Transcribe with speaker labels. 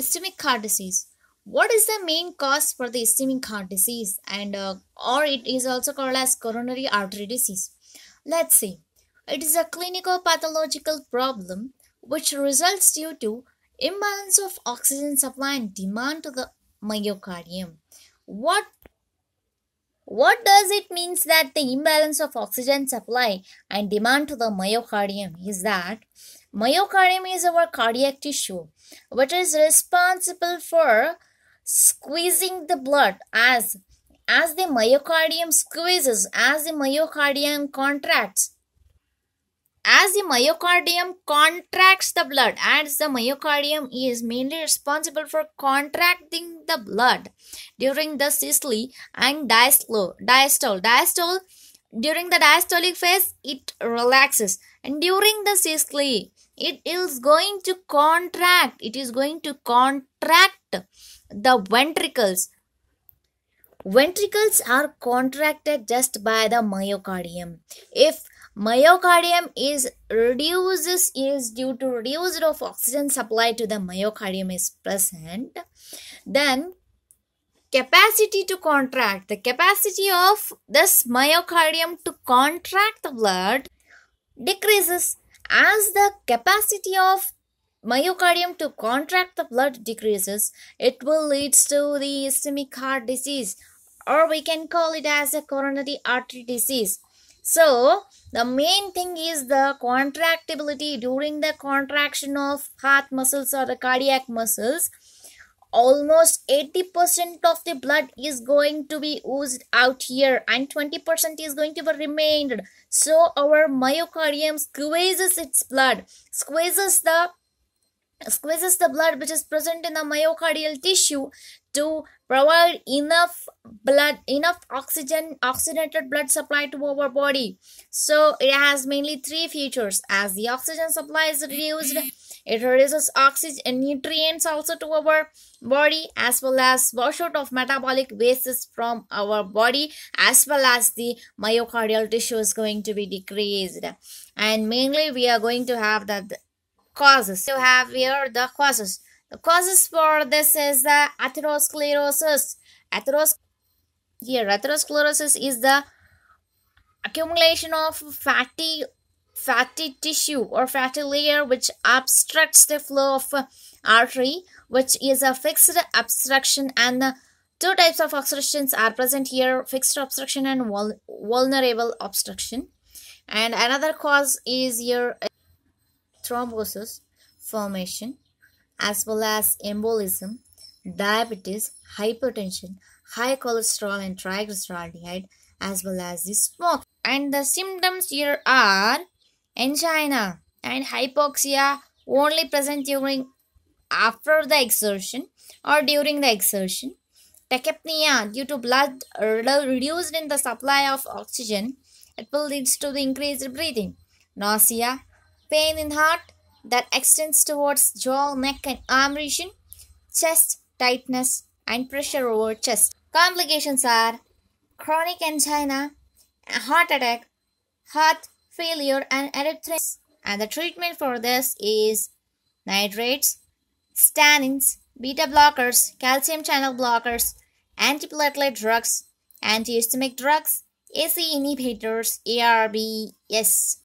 Speaker 1: ischemic heart disease what is the main cause for the ischemic heart disease and uh, or it is also called as coronary artery disease let's see it is a clinical pathological problem which results due to imbalance of oxygen supply and demand to the myocardium what what does it means that the imbalance of oxygen supply and demand to the myocardium is that Myocardium is our cardiac tissue, which is responsible for squeezing the blood as as the myocardium squeezes, as the myocardium contracts, as the myocardium contracts the blood, as the myocardium is mainly responsible for contracting the blood during the systole and diastole. Diastole, diastole, during the diastolic phase, it relaxes, and during the systole, it is going to contract it is going to contract the ventricles ventricles are contracted just by the myocardium if myocardium is reduces is due to reduced of oxygen supply to the myocardium is present then capacity to contract the capacity of this myocardium to contract the blood decreases as the capacity of myocardium to contract the blood decreases, it will lead to the ischemic heart disease or we can call it as a coronary artery disease. So, the main thing is the contractibility during the contraction of heart muscles or the cardiac muscles almost 80% of the blood is going to be oozed out here and 20% is going to be remained so our myocardium squeezes its blood squeezes the squeezes the blood which is present in the myocardial tissue to provide enough blood enough oxygen oxygenated blood supply to our body so it has mainly three features as the oxygen supply is reduced it reduces oxygen nutrients also to our body as well as washout of metabolic wastes from our body as well as the myocardial tissue is going to be decreased and mainly we are going to have that causes to have here the causes the causes for this is the atherosclerosis. Atheros here, atherosclerosis is the accumulation of fatty fatty tissue or fatty layer which obstructs the flow of artery which is a fixed obstruction and two types of obstructions are present here fixed obstruction and vulnerable obstruction and another cause is your thrombosis formation as well as embolism, diabetes, hypertension, high cholesterol and triglyceride as well as the smoke. And the symptoms here are angina and hypoxia only present during after the exertion or during the exertion. Tachypnea due to blood reduced in the supply of oxygen. It will lead to the increased breathing. Nausea, pain in heart, that extends towards jaw, neck and arm region, chest tightness and pressure over chest. Complications are chronic angina, heart attack, heart failure and erythrosis. And the treatment for this is nitrates, statins, beta blockers, calcium channel blockers, antiplatelet drugs, antihistamic drugs, ACE inhibitors, ARBs.